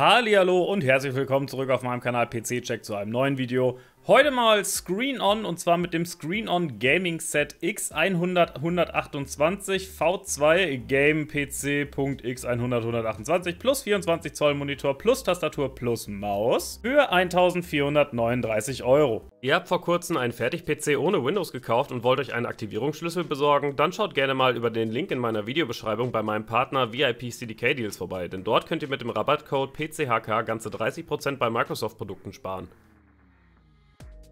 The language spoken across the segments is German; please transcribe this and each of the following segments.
Hallo und herzlich willkommen zurück auf meinem Kanal PC Check zu einem neuen Video. Heute mal Screen On und zwar mit dem Screen On Gaming Set X100 128 V2 Game pcx X100 128 plus 24 Zoll Monitor plus Tastatur plus Maus für 1439 Euro. Ihr habt vor kurzem einen Fertig-PC ohne Windows gekauft und wollt euch einen Aktivierungsschlüssel besorgen? Dann schaut gerne mal über den Link in meiner Videobeschreibung bei meinem Partner VIP CDK Deals vorbei, denn dort könnt ihr mit dem Rabattcode PCHK ganze 30% bei Microsoft-Produkten sparen.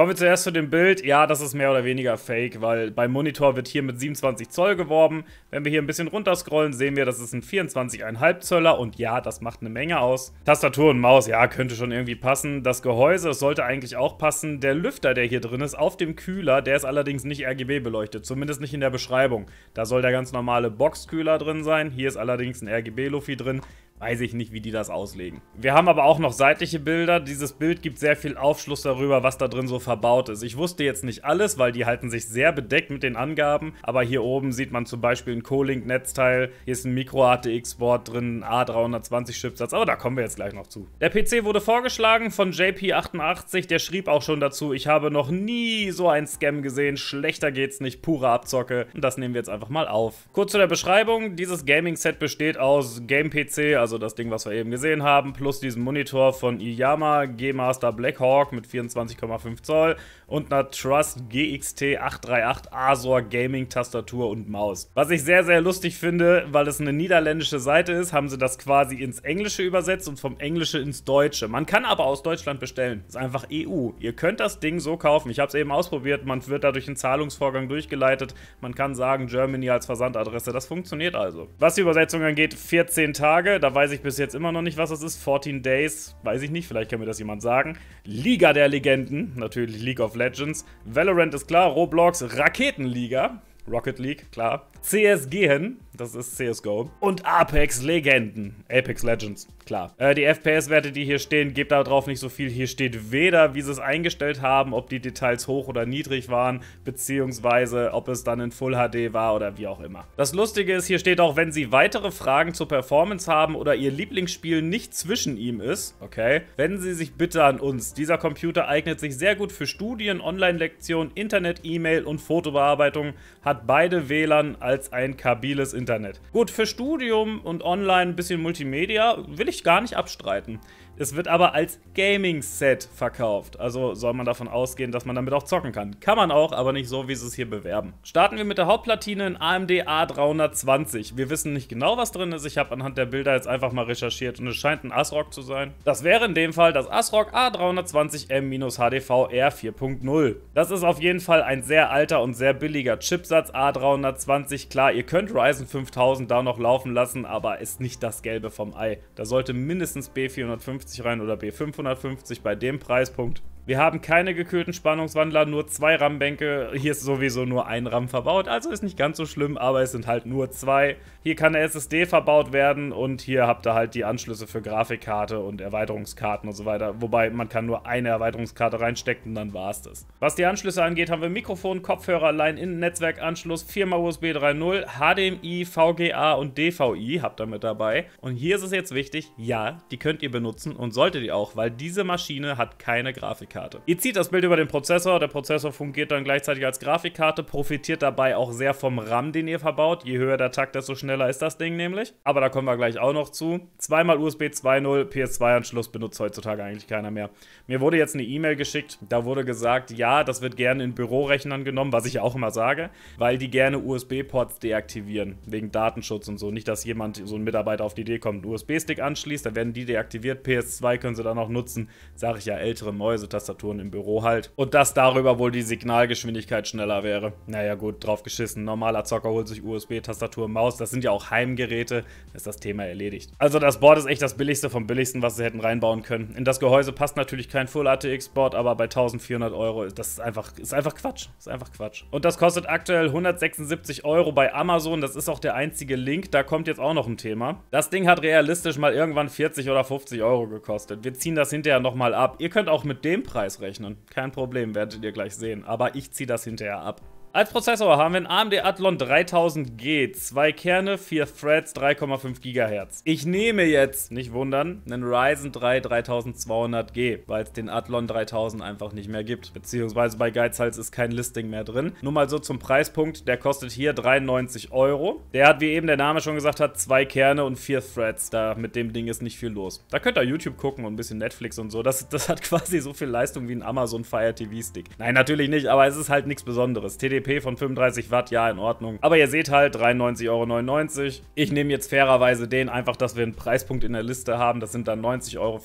Kommen wir zuerst zu dem Bild. Ja, das ist mehr oder weniger fake, weil beim Monitor wird hier mit 27 Zoll geworben. Wenn wir hier ein bisschen runterscrollen, sehen wir, das ist ein 24,5 Zöller und ja, das macht eine Menge aus. Tastatur und Maus, ja, könnte schon irgendwie passen. Das Gehäuse, das sollte eigentlich auch passen. Der Lüfter, der hier drin ist, auf dem Kühler, der ist allerdings nicht RGB beleuchtet, zumindest nicht in der Beschreibung. Da soll der ganz normale Boxkühler drin sein. Hier ist allerdings ein RGB-Luffy drin. Weiß ich nicht, wie die das auslegen. Wir haben aber auch noch seitliche Bilder. Dieses Bild gibt sehr viel Aufschluss darüber, was da drin so verbaut ist. Ich wusste jetzt nicht alles, weil die halten sich sehr bedeckt mit den Angaben. Aber hier oben sieht man zum Beispiel ein Co-Link-Netzteil. Hier ist ein Micro-ATX-Board drin, ein A320-Chipsatz. Aber da kommen wir jetzt gleich noch zu. Der PC wurde vorgeschlagen von JP88. Der schrieb auch schon dazu, ich habe noch nie so einen Scam gesehen. Schlechter geht's nicht, pure Abzocke. Und das nehmen wir jetzt einfach mal auf. Kurz zu der Beschreibung. Dieses Gaming-Set besteht aus Game-PC, also also das Ding, was wir eben gesehen haben, plus diesen Monitor von Iyama G-Master Blackhawk mit 24,5 Zoll und einer Trust GXT 838 Azor Gaming Tastatur und Maus. Was ich sehr, sehr lustig finde, weil es eine niederländische Seite ist, haben sie das quasi ins Englische übersetzt und vom Englische ins Deutsche. Man kann aber aus Deutschland bestellen. Ist einfach EU. Ihr könnt das Ding so kaufen. Ich habe es eben ausprobiert. Man wird dadurch einen Zahlungsvorgang durchgeleitet. Man kann sagen, Germany als Versandadresse. Das funktioniert also. Was die Übersetzung angeht, 14 Tage. Da war weiß ich bis jetzt immer noch nicht, was das ist. 14 Days, weiß ich nicht, vielleicht kann mir das jemand sagen. Liga der Legenden, natürlich League of Legends. Valorant ist klar, Roblox, Raketenliga, Rocket League, klar. CSG hin, das ist CSGO. Und Apex Legenden. Apex Legends, klar. Äh, die FPS-Werte, die hier stehen, gebt darauf nicht so viel. Hier steht weder, wie sie es eingestellt haben, ob die Details hoch oder niedrig waren, beziehungsweise ob es dann in Full HD war oder wie auch immer. Das Lustige ist, hier steht auch, wenn Sie weitere Fragen zur Performance haben oder Ihr Lieblingsspiel nicht zwischen ihm ist, okay, wenden Sie sich bitte an uns. Dieser Computer eignet sich sehr gut für Studien, Online-Lektionen, Internet, E-Mail und Fotobearbeitung, hat beide WLAN als ein kabiles Internet Internet. Gut, für Studium und online ein bisschen Multimedia will ich gar nicht abstreiten. Es wird aber als Gaming-Set verkauft. Also soll man davon ausgehen, dass man damit auch zocken kann. Kann man auch, aber nicht so, wie sie es hier bewerben. Starten wir mit der Hauptplatine in AMD A320. Wir wissen nicht genau, was drin ist. Ich habe anhand der Bilder jetzt einfach mal recherchiert und es scheint ein ASRock zu sein. Das wäre in dem Fall das ASRock A320M-HDV R4.0. Das ist auf jeden Fall ein sehr alter und sehr billiger Chipsatz A320. Klar, ihr könnt Ryzen 5000 da noch laufen lassen, aber ist nicht das Gelbe vom Ei. Da sollte mindestens B450 rein oder B550 bei dem Preispunkt. Wir haben keine gekühlten Spannungswandler, nur zwei RAM-Bänke. Hier ist sowieso nur ein RAM verbaut, also ist nicht ganz so schlimm, aber es sind halt nur zwei. Hier kann eine SSD verbaut werden und hier habt ihr halt die Anschlüsse für Grafikkarte und Erweiterungskarten und so weiter. Wobei man kann nur eine Erweiterungskarte reinstecken und dann war es das. Was die Anschlüsse angeht, haben wir Mikrofon, Kopfhörer, Line-In-Netzwerkanschluss, Firma USB 3.0, HDMI, VGA und DVI habt ihr mit dabei. Und hier ist es jetzt wichtig, ja, die könnt ihr benutzen und solltet ihr auch, weil diese Maschine hat keine Grafikkarte. Ihr zieht das Bild über den Prozessor, der Prozessor fungiert dann gleichzeitig als Grafikkarte, profitiert dabei auch sehr vom RAM, den ihr verbaut. Je höher der Takt, desto schneller ist das Ding nämlich. Aber da kommen wir gleich auch noch zu. Zweimal USB 2.0 PS2-Anschluss benutzt heutzutage eigentlich keiner mehr. Mir wurde jetzt eine E-Mail geschickt, da wurde gesagt, ja, das wird gerne in Bürorechnern genommen, was ich ja auch immer sage, weil die gerne USB-Ports deaktivieren, wegen Datenschutz und so. Nicht, dass jemand, so ein Mitarbeiter auf die Idee kommt, einen USB-Stick anschließt, dann werden die deaktiviert, PS 2 2 können sie dann auch nutzen, sage ich ja, ältere Mäusetastaturen im Büro halt. Und dass darüber wohl die Signalgeschwindigkeit schneller wäre. Naja gut, drauf geschissen, normaler Zocker holt sich USB-Tastatur, Maus, das sind ja auch Heimgeräte, ist das Thema erledigt. Also das Board ist echt das billigste vom billigsten, was sie hätten reinbauen können. In das Gehäuse passt natürlich kein Full-ATX-Board, aber bei 1400 Euro, das ist einfach, ist einfach Quatsch, ist einfach Quatsch. Und das kostet aktuell 176 Euro bei Amazon, das ist auch der einzige Link, da kommt jetzt auch noch ein Thema. Das Ding hat realistisch mal irgendwann 40 oder 50 Euro gekostet. Wir ziehen das hinterher nochmal ab. Ihr könnt auch mit dem Preis rechnen. Kein Problem, werdet ihr gleich sehen. Aber ich ziehe das hinterher ab. Als Prozessor haben wir einen AMD Athlon 3000G, zwei Kerne, vier Threads, 3,5 GHz. Ich nehme jetzt, nicht wundern, einen Ryzen 3 3200G, weil es den Athlon 3000 einfach nicht mehr gibt. Beziehungsweise bei Geizhals ist kein Listing mehr drin. Nur mal so zum Preispunkt, der kostet hier 93 Euro. Der hat, wie eben der Name schon gesagt hat, zwei Kerne und vier Threads. Da mit dem Ding ist nicht viel los. Da könnt ihr YouTube gucken und ein bisschen Netflix und so. Das, das hat quasi so viel Leistung wie ein Amazon Fire TV Stick. Nein, natürlich nicht, aber es ist halt nichts Besonderes. TDP PDP von 35 Watt, ja, in Ordnung. Aber ihr seht halt, 93,99 Euro. Ich nehme jetzt fairerweise den, einfach, dass wir einen Preispunkt in der Liste haben. Das sind dann 90,84 Euro.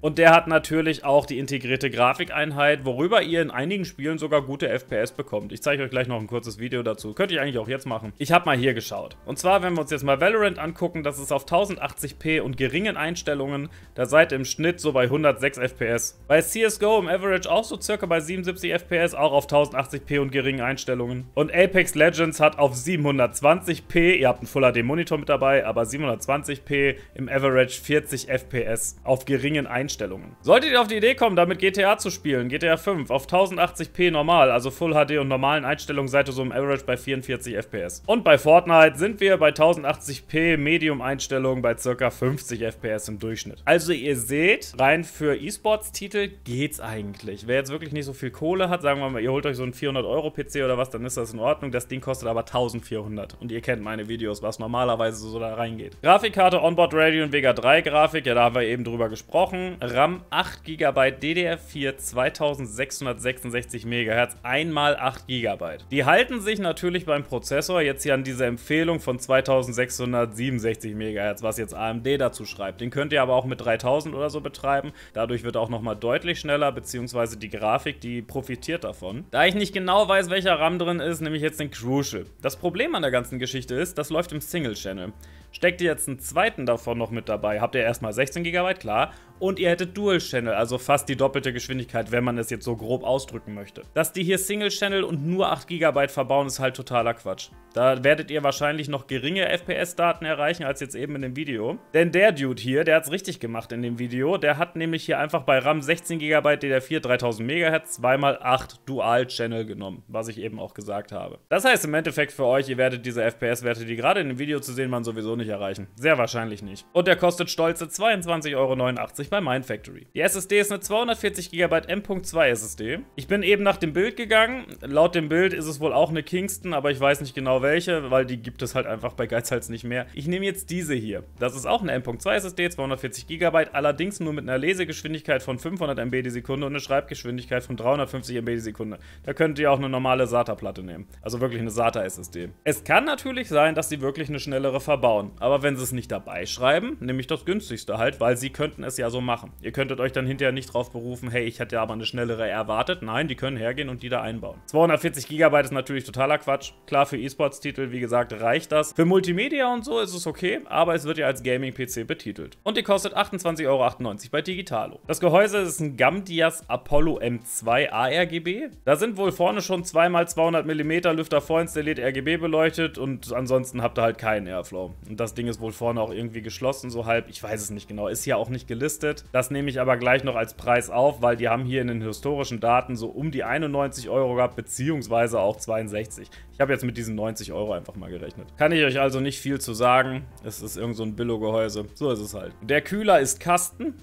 Und der hat natürlich auch die integrierte Grafikeinheit, worüber ihr in einigen Spielen sogar gute FPS bekommt. Ich zeige euch gleich noch ein kurzes Video dazu. Könnte ich eigentlich auch jetzt machen. Ich habe mal hier geschaut. Und zwar, wenn wir uns jetzt mal Valorant angucken, das ist auf 1080p und geringen Einstellungen. Da seid ihr im Schnitt so bei 106 FPS. Bei CSGO im Average auch so circa bei 77 FPS, auch auf 1080p und geringen Einstellungen. Einstellungen. Und Apex Legends hat auf 720p, ihr habt einen Full HD Monitor mit dabei, aber 720p im Average 40 FPS auf geringen Einstellungen. Solltet ihr auf die Idee kommen, damit GTA zu spielen, GTA 5 auf 1080p normal, also Full HD und normalen Einstellungen seid ihr so im Average bei 44 FPS. Und bei Fortnite sind wir bei 1080p Medium Einstellungen bei ca. 50 FPS im Durchschnitt. Also ihr seht, rein für E-Sports Titel geht's eigentlich. Wer jetzt wirklich nicht so viel Kohle hat, sagen wir mal, ihr holt euch so einen 400 Euro PC oder oder was, dann ist das in Ordnung. Das Ding kostet aber 1400. Und ihr kennt meine Videos, was normalerweise so da reingeht. Grafikkarte Onboard Radeon Vega 3 Grafik, ja, da haben wir eben drüber gesprochen. RAM 8 GB DDR4 2666 MHz, einmal 8 GB. Die halten sich natürlich beim Prozessor jetzt hier an diese Empfehlung von 2667 MHz, was jetzt AMD dazu schreibt. Den könnt ihr aber auch mit 3000 oder so betreiben. Dadurch wird auch nochmal deutlich schneller, beziehungsweise die Grafik, die profitiert davon. Da ich nicht genau weiß, welcher neuer RAM drin ist, nämlich jetzt den Crucial. Das Problem an der ganzen Geschichte ist, das läuft im Single Channel. Steckt ihr jetzt einen zweiten davon noch mit dabei, habt ihr erstmal 16 GB, klar, und ihr hättet Dual Channel, also fast die doppelte Geschwindigkeit, wenn man es jetzt so grob ausdrücken möchte. Dass die hier Single Channel und nur 8 GB verbauen, ist halt totaler Quatsch. Da werdet ihr wahrscheinlich noch geringe FPS-Daten erreichen als jetzt eben in dem Video. Denn der Dude hier, der hat es richtig gemacht in dem Video. Der hat nämlich hier einfach bei RAM 16 GB DDR4 3000 MHz 2x8 Dual-Channel genommen, was ich eben auch gesagt habe. Das heißt im Endeffekt für euch, ihr werdet diese FPS-Werte, die gerade in dem Video zu sehen waren, sowieso nicht erreichen. Sehr wahrscheinlich nicht. Und der kostet stolze 22,89 Euro bei Mindfactory. Die SSD ist eine 240 GB M.2 SSD. Ich bin eben nach dem Bild gegangen. Laut dem Bild ist es wohl auch eine Kingston, aber ich weiß nicht genau, welche, weil die gibt es halt einfach bei Geizhals nicht mehr. Ich nehme jetzt diese hier. Das ist auch eine M.2 SSD, 240 GB, allerdings nur mit einer Lesegeschwindigkeit von 500 MB die Sekunde und eine Schreibgeschwindigkeit von 350 MB die Sekunde. Da könnt ihr auch eine normale SATA-Platte nehmen. Also wirklich eine SATA-SSD. Es kann natürlich sein, dass sie wirklich eine schnellere verbauen. Aber wenn sie es nicht dabei schreiben, nehme ich das günstigste halt, weil sie könnten es ja so machen. Ihr könntet euch dann hinterher nicht drauf berufen, hey, ich hatte aber eine schnellere erwartet. Nein, die können hergehen und die da einbauen. 240 GB ist natürlich totaler Quatsch. Klar, für E-Sports Kurztitel, wie gesagt, reicht das. Für Multimedia und so ist es okay, aber es wird ja als Gaming-PC betitelt. Und die kostet 28,98 Euro bei Digitalo. Das Gehäuse ist ein Gamdias Apollo M2 ARGB. Da sind wohl vorne schon 2x200mm Lüfter vorinstalliert, RGB beleuchtet und ansonsten habt ihr halt keinen Airflow. Und das Ding ist wohl vorne auch irgendwie geschlossen, so halb. Ich weiß es nicht genau, ist hier auch nicht gelistet. Das nehme ich aber gleich noch als Preis auf, weil die haben hier in den historischen Daten so um die 91 Euro gehabt, beziehungsweise auch 62. Ich habe jetzt mit diesen 90 50 Euro einfach mal gerechnet. Kann ich euch also nicht viel zu sagen. Es ist irgend so ein Billo-Gehäuse. So ist es halt. Der Kühler ist Kasten.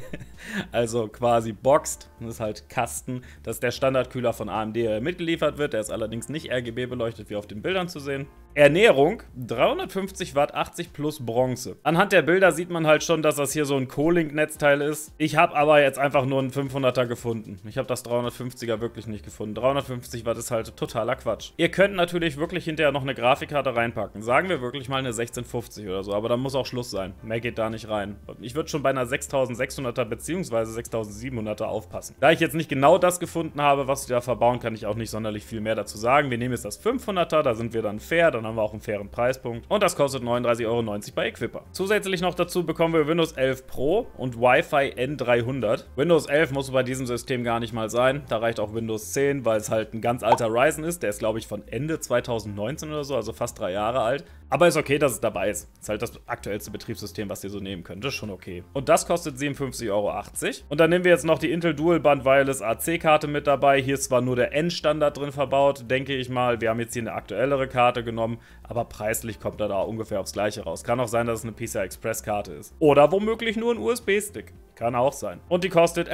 also quasi boxed. Das ist halt Kasten. Das ist der Standardkühler von AMD, der mitgeliefert wird. Der ist allerdings nicht RGB beleuchtet, wie auf den Bildern zu sehen. Ernährung 350 Watt, 80 plus Bronze. Anhand der Bilder sieht man halt schon, dass das hier so ein Co-Link-Netzteil ist. Ich habe aber jetzt einfach nur einen 500er gefunden. Ich habe das 350er wirklich nicht gefunden. 350 Watt ist halt totaler Quatsch. Ihr könnt natürlich wirklich hinterher noch eine Grafikkarte reinpacken. Sagen wir wirklich mal eine 1650 oder so, aber dann muss auch Schluss sein. Mehr geht da nicht rein. Ich würde schon bei einer 6600er bzw. 6700er aufpassen. Da ich jetzt nicht genau das gefunden habe, was ich da verbauen, kann ich auch nicht sonderlich viel mehr dazu sagen. Wir nehmen jetzt das 500er, da sind wir dann fair, dann dann haben wir auch einen fairen Preispunkt. Und das kostet 39,90 Euro bei Equipper. Zusätzlich noch dazu bekommen wir Windows 11 Pro und Wi-Fi N300. Windows 11 muss bei diesem System gar nicht mal sein. Da reicht auch Windows 10, weil es halt ein ganz alter Ryzen ist. Der ist, glaube ich, von Ende 2019 oder so, also fast drei Jahre alt. Aber ist okay, dass es dabei ist. Ist halt das aktuellste Betriebssystem, was ihr so nehmen könnt. Das ist schon okay. Und das kostet 57,80 Euro. Und dann nehmen wir jetzt noch die Intel Dual Band Wireless AC-Karte mit dabei. Hier ist zwar nur der N-Standard drin verbaut, denke ich mal. Wir haben jetzt hier eine aktuellere Karte genommen aber preislich kommt er da ungefähr aufs Gleiche raus. Kann auch sein, dass es eine PCI Express Karte ist. Oder womöglich nur ein USB-Stick. Kann auch sein. Und die kostet 11,90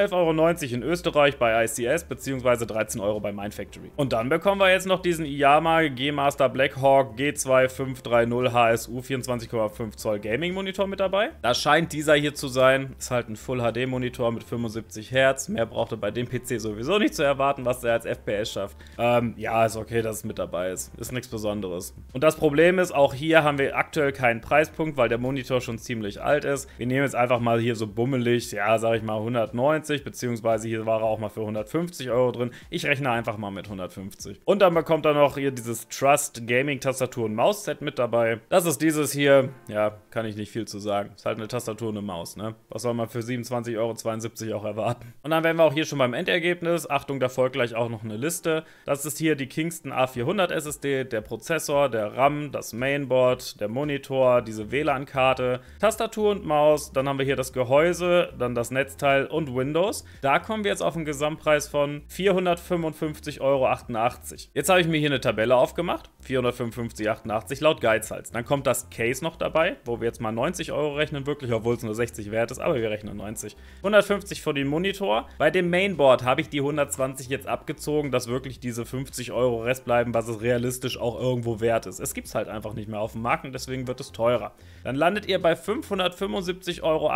Euro in Österreich bei ICS bzw. 13 Euro bei Mindfactory. Und dann bekommen wir jetzt noch diesen Iyama G-Master Blackhawk G2530 HSU 24,5 Zoll Gaming Monitor mit dabei. Da scheint dieser hier zu sein. Ist halt ein Full HD Monitor mit 75 Hertz. Mehr braucht er bei dem PC sowieso nicht zu erwarten, was er als FPS schafft. Ähm, ja, ist okay, dass es mit dabei ist. Ist nichts Besonderes. Und das Problem ist, auch hier haben wir aktuell keinen Preispunkt, weil der Monitor schon ziemlich alt ist. Wir nehmen jetzt einfach mal hier so bummelig, ja, sage ich mal 190, beziehungsweise hier war er auch mal für 150 Euro drin. Ich rechne einfach mal mit 150. Und dann bekommt er noch hier dieses Trust Gaming Tastatur und Maus-Set mit dabei. Das ist dieses hier, ja, kann ich nicht viel zu sagen. Ist halt eine Tastatur und eine Maus, ne? Was soll man für 27,72 Euro auch erwarten? Und dann wären wir auch hier schon beim Endergebnis. Achtung, da folgt gleich auch noch eine Liste. Das ist hier die Kingston A400 SSD, der Prozessor, der RAM, RAM, das Mainboard, der Monitor, diese WLAN-Karte, Tastatur und Maus, dann haben wir hier das Gehäuse, dann das Netzteil und Windows. Da kommen wir jetzt auf einen Gesamtpreis von 455,88 Euro. Jetzt habe ich mir hier eine Tabelle aufgemacht, 455,88 Euro laut Geizhals. Dann kommt das Case noch dabei, wo wir jetzt mal 90 Euro rechnen, wirklich, obwohl es nur 60 wert ist, aber wir rechnen 90. 150 für den Monitor. Bei dem Mainboard habe ich die 120 jetzt abgezogen, dass wirklich diese 50 Euro Rest bleiben, was es realistisch auch irgendwo wert ist. Es gibt gibt es halt einfach nicht mehr auf dem Markt und deswegen wird es teurer. Dann landet ihr bei 575,88 Euro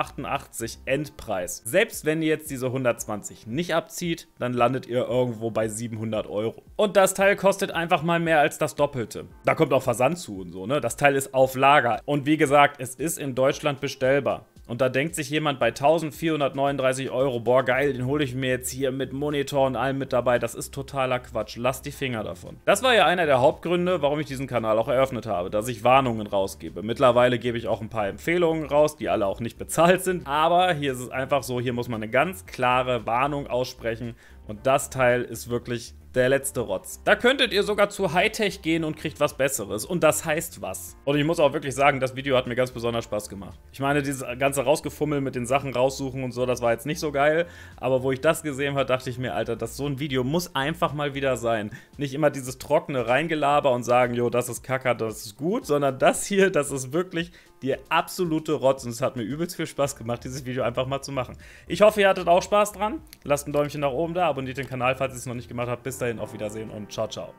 Endpreis. Selbst wenn ihr jetzt diese 120 nicht abzieht, dann landet ihr irgendwo bei 700 Euro. Und das Teil kostet einfach mal mehr als das Doppelte. Da kommt auch Versand zu und so, ne? Das Teil ist auf Lager. Und wie gesagt, es ist in Deutschland bestellbar. Und da denkt sich jemand bei 1439 Euro, boah, geil, den hole ich mir jetzt hier mit Monitor und allem mit dabei. Das ist totaler Quatsch. Lass die Finger davon. Das war ja einer der Hauptgründe, warum ich diesen Kanal auch eröffnet habe, dass ich Warnungen rausgebe. Mittlerweile gebe ich auch ein paar Empfehlungen raus, die alle auch nicht bezahlt sind. Aber hier ist es einfach so, hier muss man eine ganz klare Warnung aussprechen. Und das Teil ist wirklich der letzte Rotz. Da könntet ihr sogar zu Hightech gehen und kriegt was Besseres. Und das heißt was. Und ich muss auch wirklich sagen, das Video hat mir ganz besonders Spaß gemacht. Ich meine, dieses ganze Rausgefummel mit den Sachen raussuchen und so, das war jetzt nicht so geil. Aber wo ich das gesehen habe, dachte ich mir, Alter, das so ein Video muss einfach mal wieder sein. Nicht immer dieses trockene Reingelaber und sagen, jo, das ist Kacker, das ist gut, sondern das hier, das ist wirklich die absolute Rotz. Und es hat mir übelst viel Spaß gemacht, dieses Video einfach mal zu machen. Ich hoffe, ihr hattet auch Spaß dran. Lasst ein Däumchen nach oben da, abonniert den Kanal, falls ihr es noch nicht gemacht habt. Bis dahin, auf Wiedersehen und ciao, ciao.